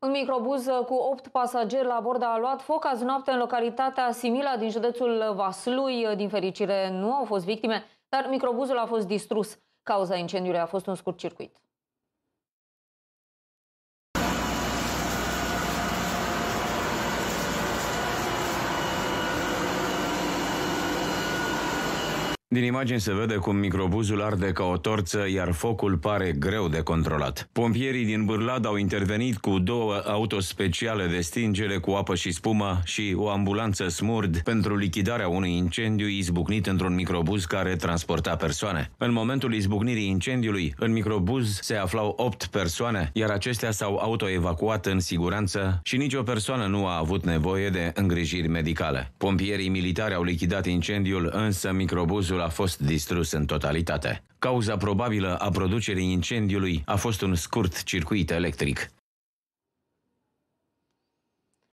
Un microbuz cu 8 pasageri la bord a luat foc azi noapte în localitatea Simila din județul Vaslui. Din fericire nu au fost victime, dar microbuzul a fost distrus. Cauza incendiului a fost un scurt circuit. Din imagini se vede cum microbuzul arde ca o torță, iar focul pare greu de controlat. Pompierii din Bârlad au intervenit cu două auto speciale de stingere cu apă și spumă și o ambulanță smurd pentru lichidarea unui incendiu izbucnit într-un microbuz care transporta persoane. În momentul izbucnirii incendiului, în microbuz se aflau 8 persoane, iar acestea s-au autoevacuat în siguranță și nicio persoană nu a avut nevoie de îngrijiri medicale. Pompierii militari au lichidat incendiul, însă microbuzul Sediul a fost distrus în totalitate. Cauza probabilă a producerii incendiului a fost un scurt circuit electric.